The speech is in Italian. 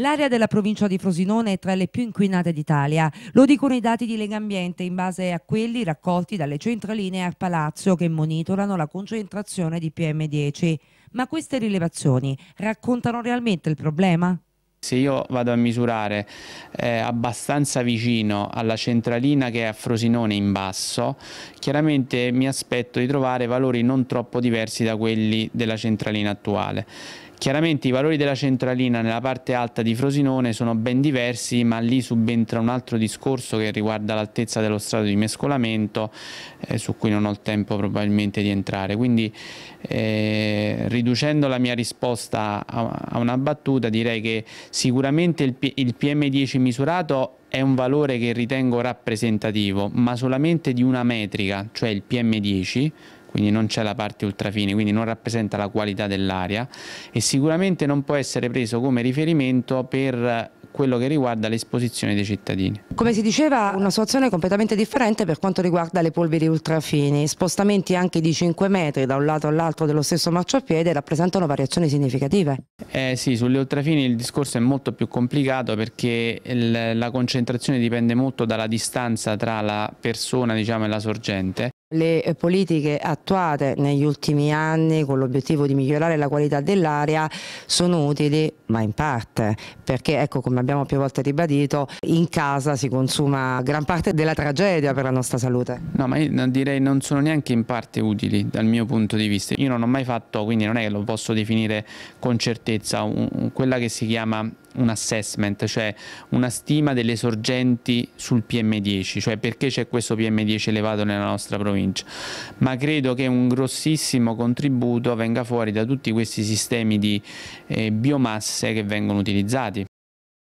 L'area della provincia di Frosinone è tra le più inquinate d'Italia, lo dicono i dati di Legambiente in base a quelli raccolti dalle centraline a Palazzo che monitorano la concentrazione di PM10. Ma queste rilevazioni raccontano realmente il problema? Se io vado a misurare eh, abbastanza vicino alla centralina che è a Frosinone in basso, chiaramente mi aspetto di trovare valori non troppo diversi da quelli della centralina attuale. Chiaramente i valori della centralina nella parte alta di Frosinone sono ben diversi, ma lì subentra un altro discorso che riguarda l'altezza dello strato di mescolamento, eh, su cui non ho il tempo probabilmente di entrare. Quindi eh, riducendo la mia risposta a, una battuta, direi che sicuramente il PM10 misurato è un valore che ritengo rappresentativo, ma solamente di una metrica, cioè il PM10, quindi non c'è la parte ultrafine, quindi non rappresenta la qualità dell'aria e sicuramente non può essere preso come riferimento per quello che riguarda l'esposizione dei cittadini. Come si diceva, una situazione completamente differente per quanto riguarda le polveri ultrafini. Spostamenti anche di 5 metri da un lato all'altro dello stesso marciapiede rappresentano variazioni significative. Eh sì, sulle ultrafini il discorso è molto più complicato perché la concentrazione dipende molto dalla distanza tra la persona diciamo, e la sorgente le eh, politiche attuate negli ultimi anni con l'obiettivo di migliorare la qualità dell'aria sono utili ma in parte perché ecco come abbiamo più volte ribadito in casa si consuma gran parte della tragedia per la nostra salute. No ma io direi non sono neanche in parte utili dal mio punto di vista. Io non ho mai fatto quindi non è che lo posso definire con certezza un, quella che si chiama un assessment, cioè una stima delle sorgenti sul PM10, cioè perché c'è questo PM10 elevato nella nostra provincia, ma credo che un grossissimo contributo venga fuori da tutti questi sistemi di eh, biomasse che vengono utilizzati.